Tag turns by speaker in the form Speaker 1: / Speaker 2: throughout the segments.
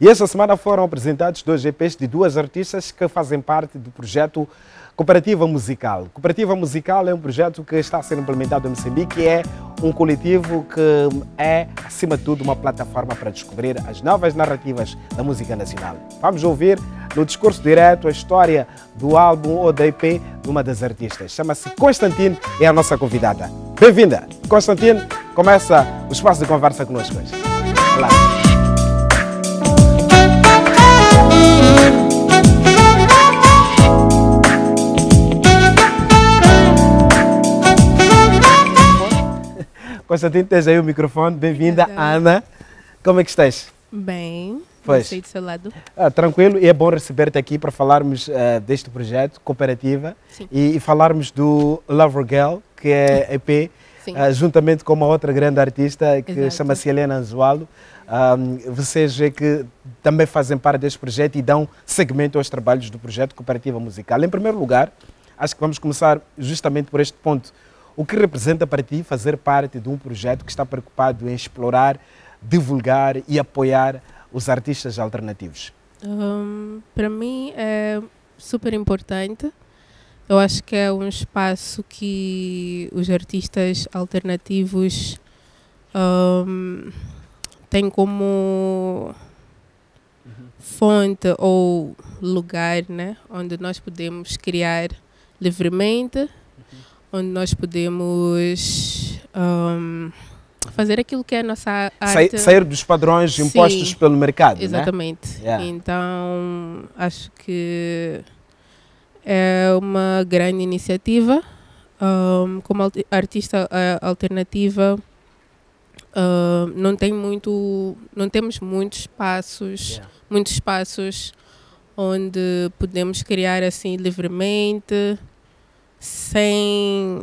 Speaker 1: E esta semana foram apresentados dois EPs de duas artistas que fazem parte do projeto Cooperativa Musical. Cooperativa Musical é um projeto que está a ser implementado em Moçambique e é um coletivo que é, acima de tudo, uma plataforma para descobrir as novas narrativas da música nacional. Vamos ouvir no discurso direto a história do álbum ou da EP de uma das artistas. Chama-se Constantine, é a nossa convidada. Bem-vinda! Constantine, começa o espaço de conversa conosco hoje. Olá! Constantino, tens aí o microfone. Bem-vinda, Ana. Como é que estás?
Speaker 2: Bem. Pois. Você do seu lado. Ah,
Speaker 1: tranquilo, e é bom receber-te aqui para falarmos uh, deste projeto, Cooperativa, e, e, falarmos do Lover Girl, que é EP, uh, ah, juntamente com uma outra grande artista que chama-se Helena Anzualo. Um, vocês é que também fazem parte deste projeto e dão segmento aos trabalhos do projeto Cooperativa Musical. Em primeiro lugar, acho que vamos começar justamente por este ponto o que representa para ti fazer parte de um projeto que está preocupado em explorar, divulgar e apoiar os artistas alternativos?
Speaker 2: Um, para mim é super importante. Eu acho que é um espaço que os artistas alternativos um, têm como fonte ou lugar né, onde nós podemos criar livremente. Uhum onde nós podemos um, fazer aquilo que é a nossa arte. sair dos padrões impostos Sim, pelo mercado. É? Exatamente. Né? Yeah. Então, acho que é uma grande iniciativa. Um, como artista alternativa, uh, não tem muito, não temos muitos espaços, yeah. muitos espaços onde podemos criar assim livremente sem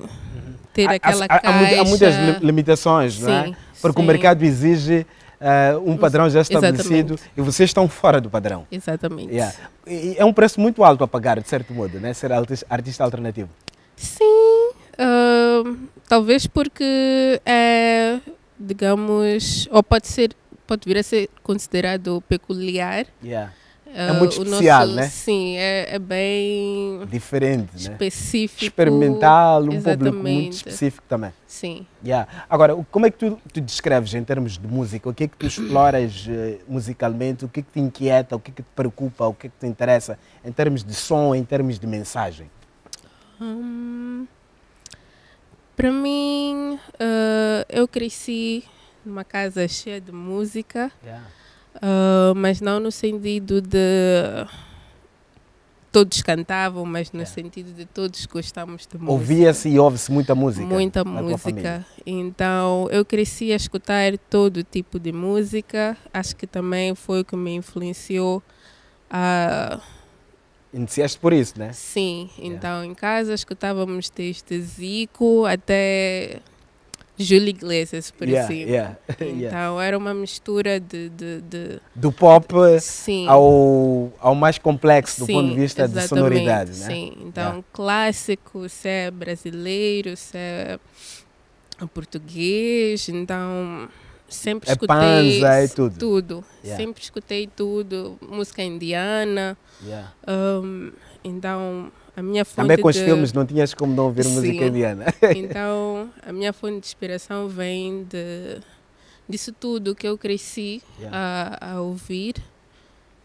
Speaker 2: ter aquela há, caixa. Há muitas limitações, sim, não é? Porque sim. o mercado
Speaker 1: exige uh, um padrão já estabelecido Exatamente. e vocês estão fora do padrão. Exatamente. Yeah. é um preço muito alto a pagar, de certo modo, né? ser artista alternativo.
Speaker 2: Sim, uh, talvez porque é, digamos, ou pode ser, pode vir a ser considerado peculiar. Yeah. É, é muito especial, nosso, né? Sim, é, é bem... Diferente, né? Específico. Experimental, um exatamente. público muito específico também. Sim.
Speaker 1: Yeah. Agora, como é que tu, tu descreves em termos de música? O que é que tu exploras eh, musicalmente? O que é que te inquieta? O que é que te preocupa? O que é que te interessa? Em termos de som, em termos de mensagem?
Speaker 2: Hum, Para mim, uh, eu cresci numa casa cheia de música. Yeah uh, mas não no sentido de todos cantavam, mas no é. sentido de todos gostamos de música. Ouvia-se e ouve-se muita música. Muita música. Então eu cresci a escutar todo tipo de música. Acho que também foi o que me influenciou a.
Speaker 1: Iniciaste por isso, né?
Speaker 2: Sim. Então é. em casa escutávamos desde Zico até Julie Iglesias por yeah, assim. Yeah, então yeah. era uma mistura de, de, de do pop de,
Speaker 1: Ao, ao mais complexo do sim, ponto de vista de sonoridade, né? Sim,
Speaker 2: então clássico, se é brasileiro, se é português, então sempre é escutei panza, e tudo, tudo. sempre escutei tudo, música indiana, um, então a minha fonte Também com os de... filmes não tinhas como não ouvir Sim. música indiana. então, a minha fonte de inspiração vem de, disso tudo que eu cresci yeah. a, a ouvir.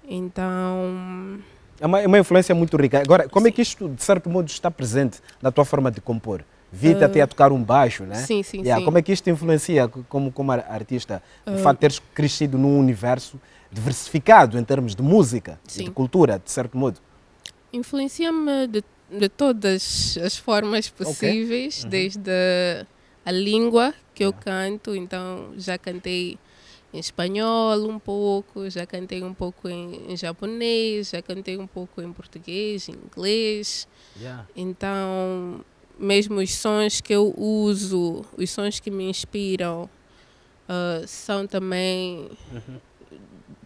Speaker 2: Então.
Speaker 1: É uma, é uma influência muito rica. Agora, como é sim. é que isto, de certo modo, está presente na tua forma de compor? vida uh, até ah. a tocar um baixo, né? Sim, sim, yeah, sim. Como é que isto influencia como, como artista? Uh, o ah. facto de teres crescido num universo diversificado em termos de música, sim. de cultura, de certo modo.
Speaker 2: Influencia-me de, de, todas as formas possíveis, okay. uhum. desde a, a, língua que eu uhum. canto, então já cantei em espanhol um pouco, já cantei um pouco em, em japonês, já cantei um pouco em português, em inglês. Yeah. Então, mesmo os sons que eu uso, os sons que me inspiram, uh, são também uhum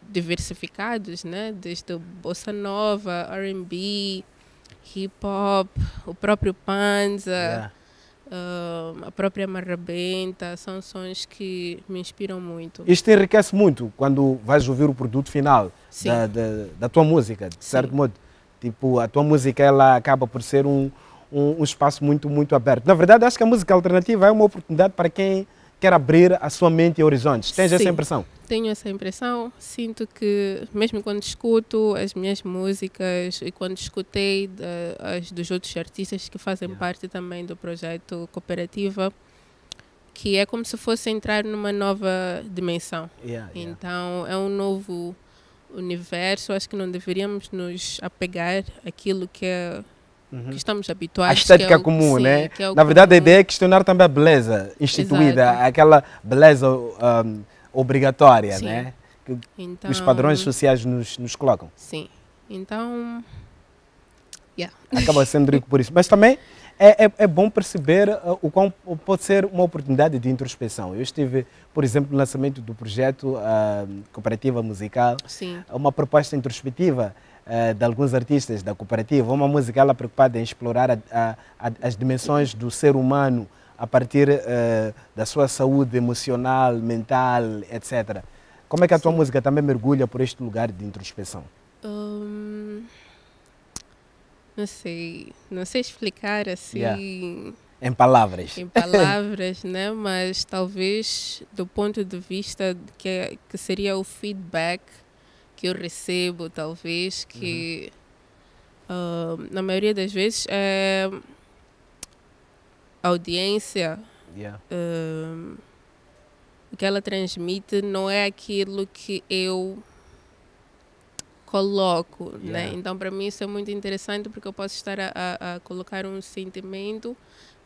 Speaker 2: diversificados, né? Desde bossa nova, R&B, hip hop, o próprio panza, yeah. uh, a própria marrabenta, são sons que me inspiram muito. Isto
Speaker 1: enriquece muito quando vais ouvir o produto final da, da, da, tua música, de Sim. certo modo. Tipo, a tua música ela acaba por ser um, um, um espaço muito, muito aberto. Na verdade, acho que a música alternativa é uma oportunidade para quem quer abrir a sua mente e horizontes. Tens Sim, essa impressão?
Speaker 2: Tenho essa impressão. Sinto que, mesmo quando escuto as minhas músicas e quando escutei de, eh, as dos outros artistas que fazem yeah. parte também do projeto Cooperativa, que é como se fosse entrar numa nova dimensão. Yeah, yeah. Então, é um novo universo. Acho que não deveríamos nos apegar àquilo que é Uhum. Que estamos habituados. A estética é comum, sim, né? É Na verdade, comum. a
Speaker 1: ideia é questionar também a beleza instituída, Exato. aquela beleza um, obrigatória, sim. né? Que então, os padrões sociais nos, nos colocam.
Speaker 2: Sim. Então. Yeah. Acaba sendo
Speaker 1: rico por isso. Mas também é, é, é, bom perceber uh, o quão pode ser uma oportunidade de introspecção. Eu estive, por exemplo, no lançamento do projeto uh, Cooperativa Musical, Sim. uma proposta introspectiva eh, de alguns artistas da cooperativa, uma música ela preocupada em explorar a, a, a, as dimensões do ser humano a partir uh, da sua saúde emocional, mental, etc. Como é que a tua Sim. música também mergulha por este lugar de introspecção?
Speaker 2: Um, não sei, não sei explicar assim. Yeah. Em palavras. Em palavras, né? Mas talvez do ponto de vista que, é, que seria o feedback que eu recebo, talvez, que uhum. uh, na maioria das vezes é audiência. Yeah. Uh, o que ela transmite não é aquilo que eu coloco, né? yeah. né? Então, para mim isso é muito interessante porque eu posso estar a, a, a colocar um sentimento,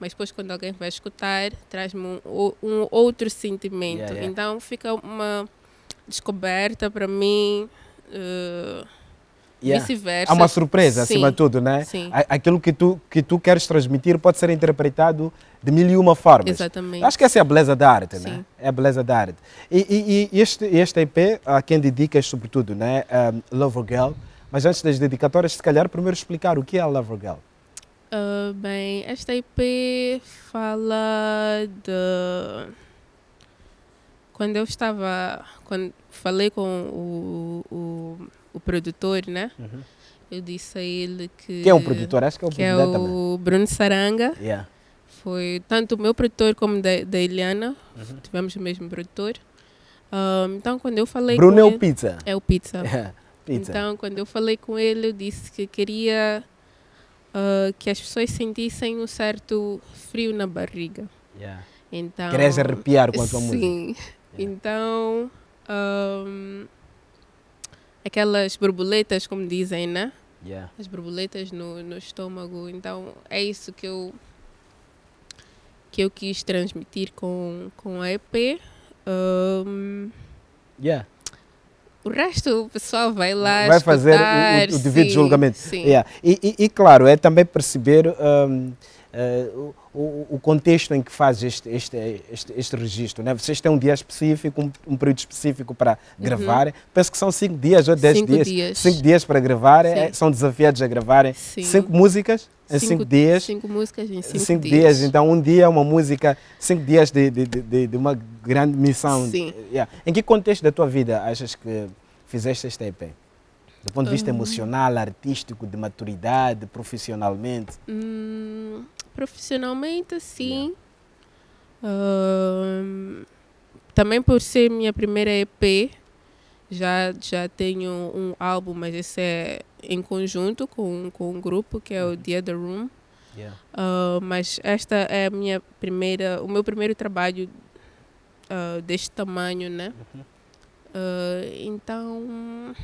Speaker 2: mas depois quando alguém vai escutar, traz-me um, um, outro sentimento. Yeah, então, fica uma descoberta para mim. Uh, yeah. Vice-versa. Há uma surpresa, Sim. acima de tudo, né? Sim.
Speaker 1: Aquilo que tu, que tu queres transmitir pode ser interpretado de mil e uma formas. Exatamente. Acho que essa é a beleza da arte, né? Sim. né? É a beleza da arte. E, e, e este, este EP, a quem dedicas sobretudo, né? Um, Lover Girl. Mas antes das dedicatórias, se calhar, primeiro explicar o que é a Lover Girl.
Speaker 2: Uh, bem, esta IP fala de quando eu estava, quando falei com o, o, o produtor, né? Uhum. Eu disse a ele que. Que é o produtor, acho que é o que é o Bruno Saranga. Yeah. Foi tanto o meu produtor como da, da Eliana, uhum. tivemos o mesmo produtor. Um, então, quando eu falei Bruno é o Pizza. É o Pizza. pizza. Então, quando eu falei com ele, eu disse que queria uh, que as pessoas sentissem um certo frio na barriga. Yeah. Então, Queres arrepiar com a tua sim. música? Sim. É. Então, um, aquelas borboletas, como dizem, né? Yeah. As borboletas no, no estômago. Então, é isso que eu que eu quis transmitir com, com a EP. Um, yeah. O resto o pessoal vai lá. Vai fazer o, o, o devido sim, julgamento. Sim. Yeah.
Speaker 1: E, e, e, claro, é também perceber um, uh, o, o, contexto em que faz este, este, este, este registro. Né? Vocês têm um dia específico, um, um período específico para uhum. gravar. Uhum. Penso que são 5 dias ou 10 dias. 5 dias para gravar. É, são desafiados a gravarem 5 músicas em 5 dias. 5
Speaker 2: músicas em 5 dias. dias. Então,
Speaker 1: um dia é uma música, 5 dias de, de, de, de, uma grande missão. Sim. Yeah. Em que contexto da tua vida achas que fizeste este EP? Do ponto de vista hum. emocional, artístico, de maturidade, profissionalmente?
Speaker 2: Hum. Profissionalmente, sim. Yeah. também por ser minha primeira EP, já, já tenho um álbum, mas esse é em conjunto com, com um grupo que é o uhum. The Other Room. Yeah. Uh, mas esta é a minha primeira, o meu primeiro trabalho uh, deste tamanho, né? Uh, então.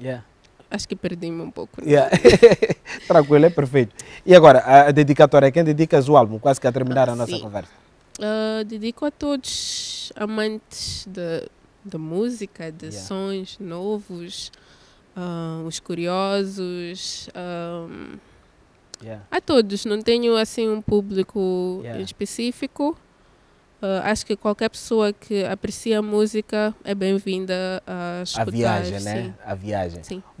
Speaker 2: Yeah. Acho que perdi-me um pouco. Né? Yeah.
Speaker 1: Tranquilo, é perfeito. E agora, a dedicatória, quem dedicas o álbum? Quase que a terminar ah, a nossa sim. conversa.
Speaker 2: Uh, dedico a todos amantes da, da música, de yeah. sons novos, uh, os curiosos, um, ah, yeah. a todos. Não tenho assim um público yeah. específico. Uh, acho que qualquer pessoa que aprecia música é bem-vinda a escutar. Né? A viagem, sim. né? A viagem. Sim.